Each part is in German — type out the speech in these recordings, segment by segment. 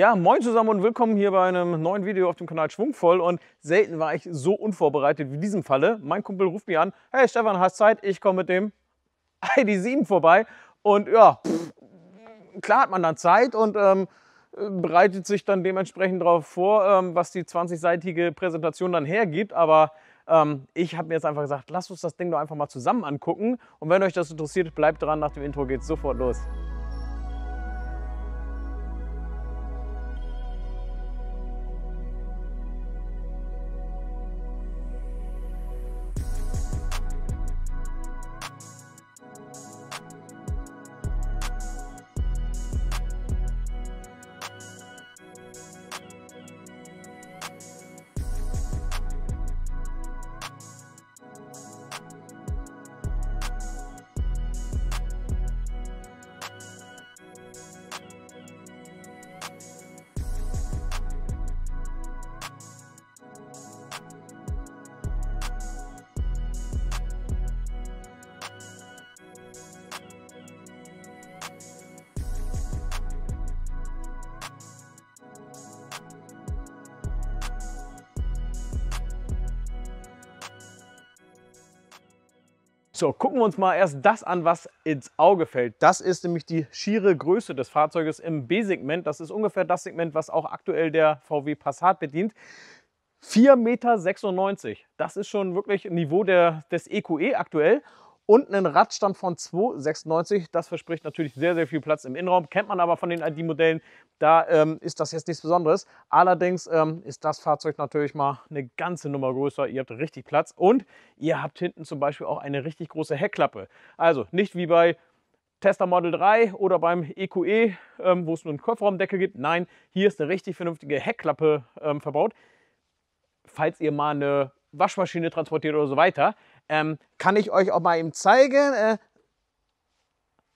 Ja, moin zusammen und willkommen hier bei einem neuen Video auf dem Kanal Schwungvoll und selten war ich so unvorbereitet wie in diesem Falle. Mein Kumpel ruft mich an, hey Stefan, hast Zeit? Ich komme mit dem ID7 vorbei und ja, pff, klar hat man dann Zeit und ähm, bereitet sich dann dementsprechend darauf vor, ähm, was die 20-seitige Präsentation dann hergibt, aber ähm, ich habe mir jetzt einfach gesagt, lasst uns das Ding doch einfach mal zusammen angucken und wenn euch das interessiert, bleibt dran, nach dem Intro geht es sofort los. So, gucken wir uns mal erst das an, was ins Auge fällt. Das ist nämlich die schiere Größe des Fahrzeuges im B-Segment. Das ist ungefähr das Segment, was auch aktuell der VW Passat bedient. 4,96 Meter. Das ist schon wirklich ein Niveau der, des EQE e aktuell und einen Radstand von 2,96. Das verspricht natürlich sehr, sehr viel Platz im Innenraum. Kennt man aber von den ID-Modellen. Da ähm, ist das jetzt nichts Besonderes. Allerdings ähm, ist das Fahrzeug natürlich mal eine ganze Nummer größer. Ihr habt richtig Platz und ihr habt hinten zum Beispiel auch eine richtig große Heckklappe. Also nicht wie bei Tesla Model 3 oder beim EQE, e, ähm, wo es nur einen Kopfraumdeckel gibt. Nein, hier ist eine richtig vernünftige Heckklappe ähm, verbaut. Falls ihr mal eine Waschmaschine transportiert oder so weiter, ähm, kann ich euch auch mal eben zeigen. Äh,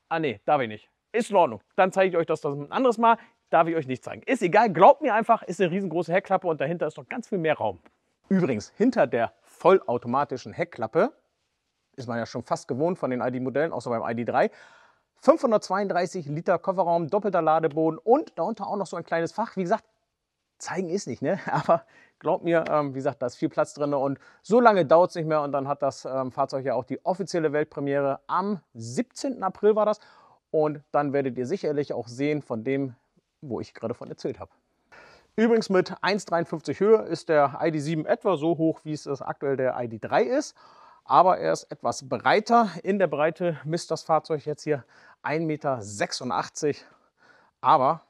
ah ne, darf ich nicht. Ist in Ordnung. Dann zeige ich euch das, das ein anderes Mal. Darf ich euch nicht zeigen. Ist egal, glaubt mir einfach, ist eine riesengroße Heckklappe und dahinter ist noch ganz viel mehr Raum. Übrigens, hinter der vollautomatischen Heckklappe, ist man ja schon fast gewohnt von den ID-Modellen, außer beim ID3, 532 Liter Kofferraum, doppelter Ladeboden und darunter auch noch so ein kleines Fach. Wie gesagt, zeigen ist nicht, ne? aber glaubt mir, ähm, wie gesagt, da ist viel Platz drin und so lange dauert es nicht mehr und dann hat das ähm, Fahrzeug ja auch die offizielle Weltpremiere am 17. April war das und dann werdet ihr sicherlich auch sehen von dem, wo ich gerade von erzählt habe. Übrigens mit 1,53 Höhe ist der ID7 etwa so hoch, wie es aktuell der ID3 ist, aber er ist etwas breiter. In der Breite misst das Fahrzeug jetzt hier 1,86 Meter, aber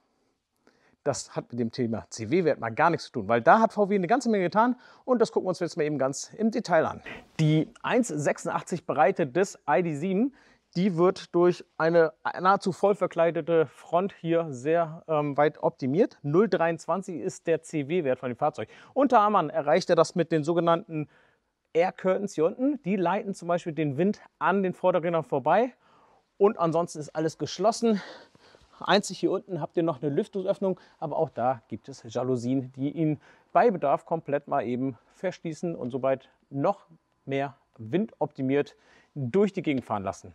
das hat mit dem Thema CW-Wert mal gar nichts zu tun, weil da hat VW eine ganze Menge getan und das gucken wir uns jetzt mal eben ganz im Detail an. Die 1,86 Breite des ID7 die wird durch eine nahezu voll verkleidete Front hier sehr ähm, weit optimiert. 0,23 ist der CW-Wert von dem Fahrzeug. Unter anderem erreicht er das mit den sogenannten Air Curtains hier unten. Die leiten zum Beispiel den Wind an den Vorderrädern vorbei. Und ansonsten ist alles geschlossen. Einzig hier unten habt ihr noch eine Lüftungsöffnung, aber auch da gibt es Jalousien, die ihn bei Bedarf komplett mal eben verschließen und soweit noch mehr windoptimiert durch die Gegend fahren lassen.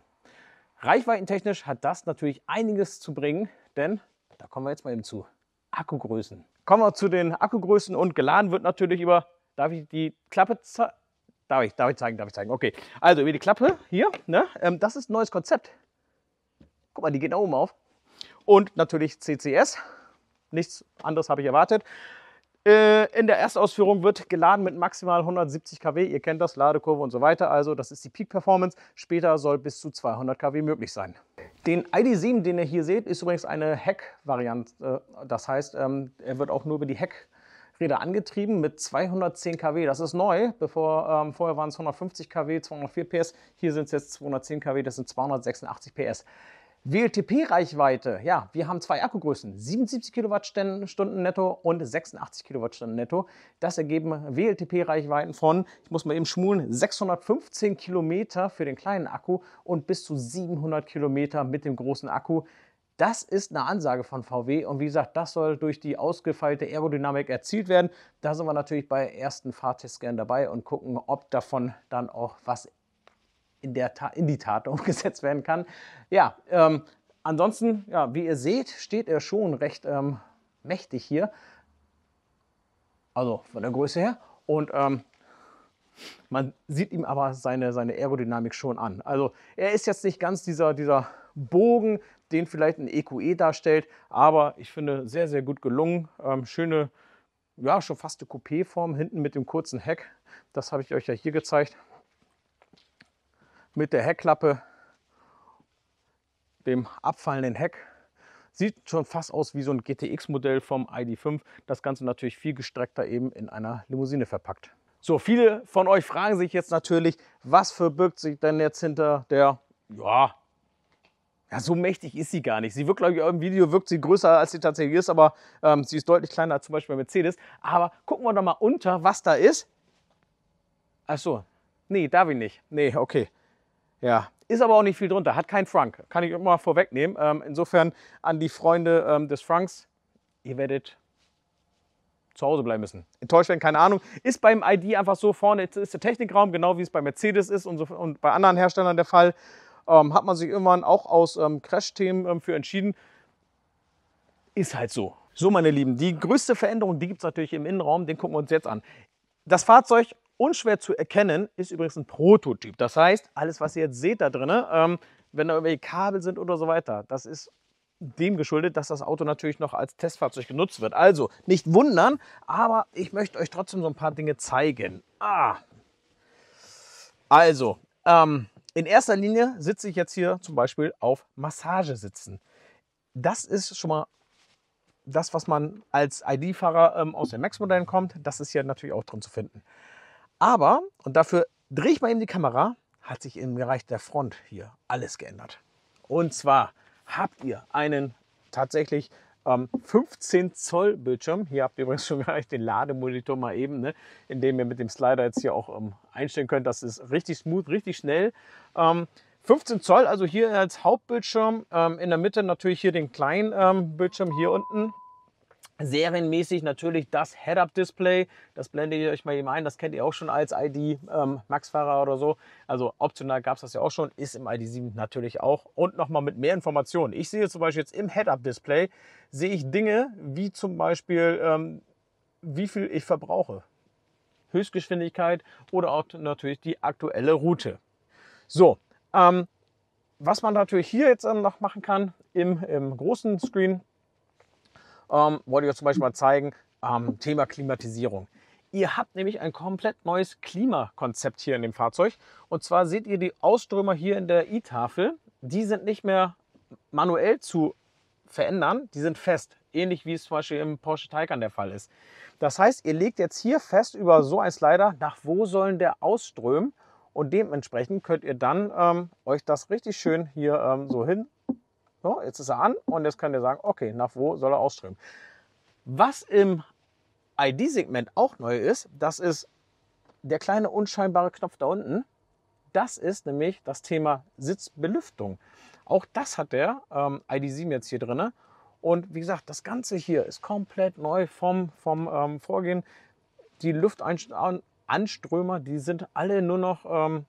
Reichweitentechnisch hat das natürlich einiges zu bringen, denn da kommen wir jetzt mal eben zu Akkugrößen. Kommen wir zu den Akkugrößen und geladen wird natürlich über, darf ich die Klappe zeigen? Darf ich, darf ich zeigen, darf ich zeigen, okay. Also über die Klappe hier, ne? Ähm, das ist ein neues Konzept. Guck mal, die geht da oben auf und natürlich CCS. Nichts anderes habe ich erwartet. Äh, in der Erstausführung wird geladen mit maximal 170 kW. Ihr kennt das, Ladekurve und so weiter. Also das ist die Peak Performance. Später soll bis zu 200 kW möglich sein. Den ID7, den ihr hier seht, ist übrigens eine Heck-Variante. Äh, das heißt, ähm, er wird auch nur über die Heck. Räder angetrieben mit 210 kW. Das ist neu. Bevor, ähm, vorher waren es 150 kW, 204 PS. Hier sind es jetzt 210 kW, das sind 286 PS. WLTP-Reichweite, ja, wir haben zwei Akkugrößen, 77 Kilowattstunden netto und 86 Kilowattstunden netto. Das ergeben WLTP-Reichweiten von, ich muss mal eben schmulen, 615 Kilometer für den kleinen Akku und bis zu 700 Kilometer mit dem großen Akku. Das ist eine Ansage von VW und wie gesagt, das soll durch die ausgefeilte Aerodynamik erzielt werden. Da sind wir natürlich bei ersten Fahrtestgern dabei und gucken, ob davon dann auch was in, der Ta in die Tat umgesetzt werden kann. Ja, ähm, ansonsten, ja, wie ihr seht, steht er schon recht ähm, mächtig hier. Also von der Größe her. Und ähm, man sieht ihm aber seine, seine Aerodynamik schon an. Also er ist jetzt nicht ganz dieser, dieser Bogen, den vielleicht ein EQE e darstellt, aber ich finde sehr, sehr gut gelungen. Ähm, schöne, ja, schon fast eine Coupé-Form hinten mit dem kurzen Heck. Das habe ich euch ja hier gezeigt mit der Heckklappe, dem abfallenden Heck. Sieht schon fast aus wie so ein GTX-Modell vom ID.5. Das Ganze natürlich viel gestreckter eben in einer Limousine verpackt. So, viele von euch fragen sich jetzt natürlich, was verbirgt sich denn jetzt hinter der, ja, ja, so mächtig ist sie gar nicht. Sie wirkt, glaube ich, im Video wirkt sie größer, als sie tatsächlich ist, aber ähm, sie ist deutlich kleiner als zum Beispiel Mercedes. Aber gucken wir doch mal unter, was da ist. Ach so, nee, darf ich nicht. Nee, okay. Ja, ist aber auch nicht viel drunter, hat kein Frank. Kann ich immer vorwegnehmen. Ähm, insofern an die Freunde ähm, des Franks, ihr werdet zu Hause bleiben müssen. Enttäuscht werden, keine Ahnung. Ist beim ID einfach so vorne, ist der Technikraum, genau wie es bei Mercedes ist und, so, und bei anderen Herstellern der Fall. Ähm, hat man sich irgendwann auch aus ähm, Crash-Themen ähm, für entschieden. Ist halt so. So, meine Lieben, die größte Veränderung, die gibt es natürlich im Innenraum, den gucken wir uns jetzt an. Das Fahrzeug Unschwer zu erkennen ist übrigens ein Prototyp. Das heißt, alles, was ihr jetzt seht da drin, ähm, wenn da irgendwelche Kabel sind oder so weiter, das ist dem geschuldet, dass das Auto natürlich noch als Testfahrzeug genutzt wird. Also nicht wundern, aber ich möchte euch trotzdem so ein paar Dinge zeigen. Ah. Also, ähm, in erster Linie sitze ich jetzt hier zum Beispiel auf Massagesitzen. Das ist schon mal das, was man als ID-Fahrer ähm, aus den Max-Modellen kommt. Das ist hier natürlich auch drin zu finden. Aber, und dafür drehe ich mal eben die Kamera, hat sich im Bereich der Front hier alles geändert. Und zwar habt ihr einen tatsächlich ähm, 15 Zoll Bildschirm. Hier habt ihr übrigens schon gleich den Lademonitor mal eben, ne? indem ihr mit dem Slider jetzt hier auch ähm, einstellen könnt. Das ist richtig smooth, richtig schnell. Ähm, 15 Zoll, also hier als Hauptbildschirm, ähm, in der Mitte natürlich hier den kleinen ähm, Bildschirm hier unten Serienmäßig natürlich das Head-Up-Display. Das blendet ihr euch mal eben ein. Das kennt ihr auch schon als ID ähm, Max-Fahrer oder so. Also optional gab es das ja auch schon. Ist im ID7 natürlich auch. Und nochmal mit mehr Informationen. Ich sehe zum Beispiel jetzt im Head-Up-Display sehe ich Dinge wie zum Beispiel, ähm, wie viel ich verbrauche. Höchstgeschwindigkeit oder auch natürlich die aktuelle Route. So, ähm, was man natürlich hier jetzt ähm, noch machen kann im, im großen Screen ähm, wollte ich euch zum Beispiel mal zeigen, ähm, Thema Klimatisierung. Ihr habt nämlich ein komplett neues Klimakonzept hier in dem Fahrzeug. Und zwar seht ihr die Ausströmer hier in der i-Tafel. Die sind nicht mehr manuell zu verändern, die sind fest. Ähnlich wie es zum Beispiel im Porsche Taycan der Fall ist. Das heißt, ihr legt jetzt hier fest über so ein Slider, nach wo sollen der ausströmen. Und dementsprechend könnt ihr dann ähm, euch das richtig schön hier ähm, so hin so, jetzt ist er an und jetzt könnt ihr sagen, okay, nach wo soll er ausströmen. Was im ID-Segment auch neu ist, das ist der kleine unscheinbare Knopf da unten. Das ist nämlich das Thema Sitzbelüftung. Auch das hat der ähm, ID7 jetzt hier drin. Und wie gesagt, das Ganze hier ist komplett neu vom, vom ähm, Vorgehen. Die Luftanströmer, die sind alle nur noch ähm,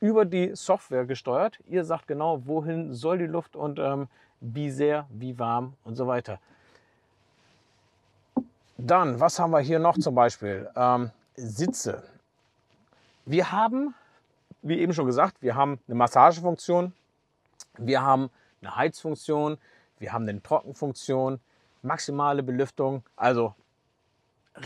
über die Software gesteuert. Ihr sagt genau, wohin soll die Luft und ähm, wie sehr, wie warm und so weiter. Dann, was haben wir hier noch zum Beispiel? Ähm, Sitze. Wir haben, wie eben schon gesagt, wir haben eine Massagefunktion, wir haben eine Heizfunktion, wir haben eine Trockenfunktion, maximale Belüftung. Also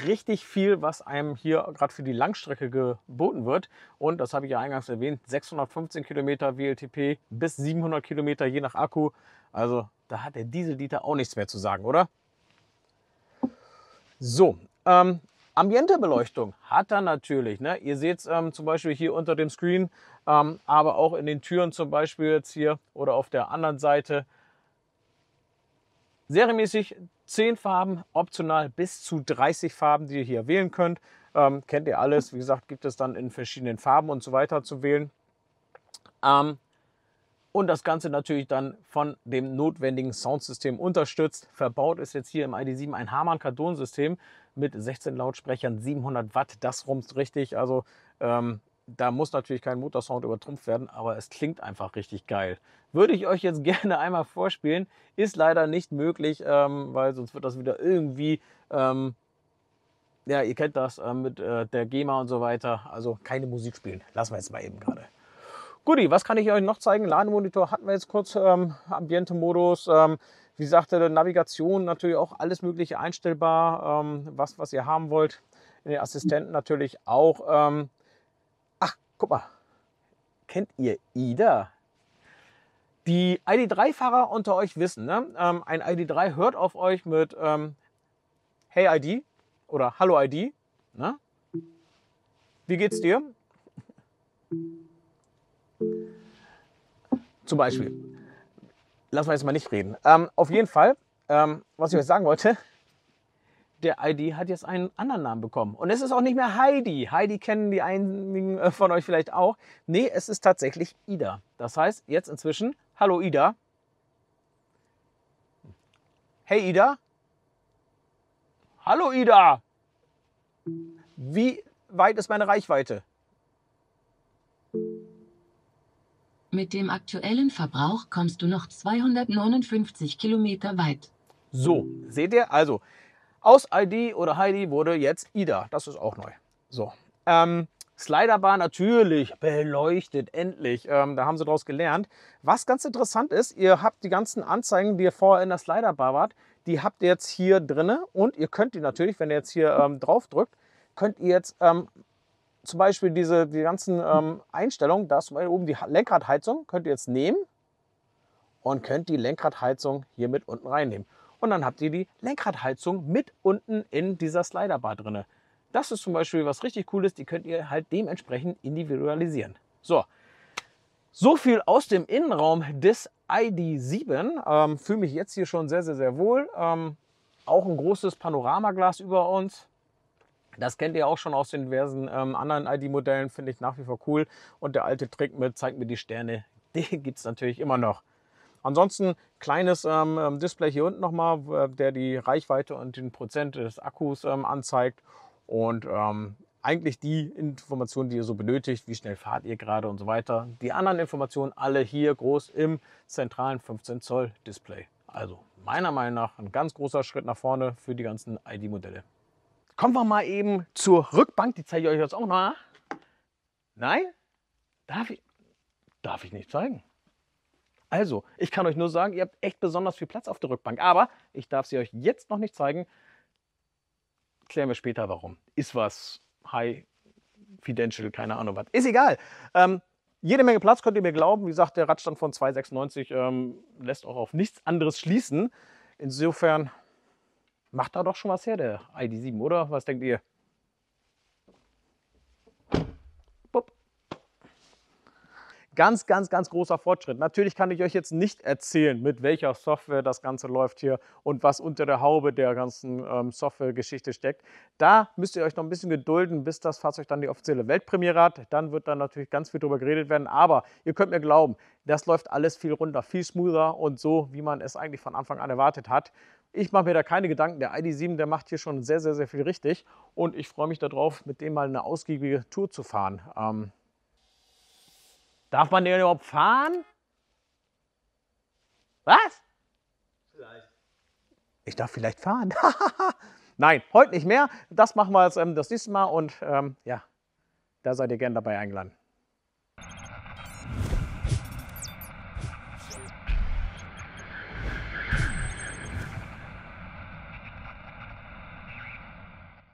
richtig viel, was einem hier gerade für die Langstrecke geboten wird. Und das habe ich ja eingangs erwähnt, 615 Kilometer WLTP bis 700 Kilometer je nach Akku. Also da hat der Diesel-Dieter auch nichts mehr zu sagen, oder? So, ähm, Ambientebeleuchtung hat er natürlich. Ne? Ihr seht es ähm, zum Beispiel hier unter dem Screen, ähm, aber auch in den Türen zum Beispiel jetzt hier oder auf der anderen Seite serienmäßig 10 Farben, optional bis zu 30 Farben, die ihr hier wählen könnt. Ähm, kennt ihr alles. Wie gesagt, gibt es dann in verschiedenen Farben und so weiter zu wählen. Ähm, und das Ganze natürlich dann von dem notwendigen Soundsystem unterstützt. Verbaut ist jetzt hier im ID7 ein Harman Kardon System mit 16 Lautsprechern, 700 Watt. Das rumst richtig. Also ähm, da muss natürlich kein Motorsound übertrumpft werden, aber es klingt einfach richtig geil. Würde ich euch jetzt gerne einmal vorspielen, ist leider nicht möglich, ähm, weil sonst wird das wieder irgendwie, ähm, ja, ihr kennt das äh, mit äh, der GEMA und so weiter. Also keine Musik spielen. Lassen wir jetzt mal eben gerade. Guti, was kann ich euch noch zeigen? Lademonitor hatten wir jetzt kurz, ähm, Ambiente-Modus. Ähm, wie gesagt, Navigation natürlich auch alles Mögliche einstellbar, ähm, was, was ihr haben wollt. In den Assistenten natürlich auch. Ähm, guck mal, kennt ihr Ida? Die ID3-Fahrer unter euch wissen, ne? ähm, ein ID3 hört auf euch mit ähm, Hey ID oder Hallo ID. Ne? Wie geht's dir? Zum Beispiel. Lass mal jetzt mal nicht reden. Ähm, auf jeden Fall, ähm, was ich euch sagen wollte, der ID hat jetzt einen anderen Namen bekommen. Und es ist auch nicht mehr Heidi. Heidi kennen die einigen äh, von euch vielleicht auch. Nee, es ist tatsächlich Ida. Das heißt jetzt inzwischen, hallo Ida. Hey Ida. Hallo Ida. Wie weit ist meine Reichweite? Mit dem aktuellen Verbrauch kommst du noch 259 Kilometer weit. So, seht ihr? Also, aus ID oder Heidi wurde jetzt Ida. Das ist auch neu. So. Ähm, Sliderbar natürlich beleuchtet, endlich. Ähm, da haben sie daraus gelernt. Was ganz interessant ist, ihr habt die ganzen Anzeigen, die ihr vorher in der Sliderbar wart, die habt ihr jetzt hier drin. und ihr könnt die natürlich, wenn ihr jetzt hier ähm, drauf drückt, könnt ihr jetzt ähm, zum Beispiel diese die ganzen ähm, Einstellungen, da ist zum oben die Lenkradheizung, könnt ihr jetzt nehmen und könnt die Lenkradheizung hier mit unten reinnehmen. Und dann habt ihr die Lenkradheizung mit unten in dieser Sliderbar drin. Das ist zum Beispiel was richtig Cooles, die könnt ihr halt dementsprechend individualisieren. So, so viel aus dem Innenraum des ID7. Ähm, Fühle mich jetzt hier schon sehr, sehr, sehr wohl. Ähm, auch ein großes Panoramaglas über uns. Das kennt ihr auch schon aus den diversen ähm, anderen ID-Modellen, finde ich nach wie vor cool. Und der alte Trick mit zeigt mir die Sterne, den gibt es natürlich immer noch. Ansonsten kleines ähm, ähm, Display hier unten nochmal, der die Reichweite und den Prozent des Akkus ähm, anzeigt. Und ähm, eigentlich die Informationen, die ihr so benötigt, wie schnell fahrt ihr gerade und so weiter. Die anderen Informationen alle hier groß im zentralen 15 Zoll Display. Also meiner Meinung nach ein ganz großer Schritt nach vorne für die ganzen ID-Modelle. Kommen wir mal eben zur Rückbank, die zeige ich euch jetzt auch noch. Nein? Darf ich? Darf ich nicht zeigen? Also, ich kann euch nur sagen, ihr habt echt besonders viel Platz auf der Rückbank. Aber ich darf sie euch jetzt noch nicht zeigen. Klären wir später warum. Ist was High Fidential, keine Ahnung was. Ist egal. Ähm, jede Menge Platz, könnt ihr mir glauben. Wie gesagt, der Radstand von 2,96 ähm, lässt auch auf nichts anderes schließen. Insofern macht da doch schon was her, der ID7, oder? Was denkt ihr? Ganz, ganz, ganz großer Fortschritt. Natürlich kann ich euch jetzt nicht erzählen, mit welcher Software das Ganze läuft hier und was unter der Haube der ganzen ähm, Software-Geschichte steckt. Da müsst ihr euch noch ein bisschen gedulden, bis das Fahrzeug dann die offizielle Weltpremiere hat. Dann wird dann natürlich ganz viel drüber geredet werden. Aber ihr könnt mir glauben, das läuft alles viel runter, viel smoother und so, wie man es eigentlich von Anfang an erwartet hat. Ich mache mir da keine Gedanken. Der ID7, der macht hier schon sehr, sehr, sehr viel richtig. Und ich freue mich darauf, mit dem mal eine ausgiebige Tour zu fahren. Ähm, Darf man den überhaupt fahren? Was? Vielleicht. Ich darf vielleicht fahren. Nein, heute nicht mehr. Das machen wir jetzt ähm, das nächste Mal und ähm, ja, da seid ihr gerne dabei eingeladen.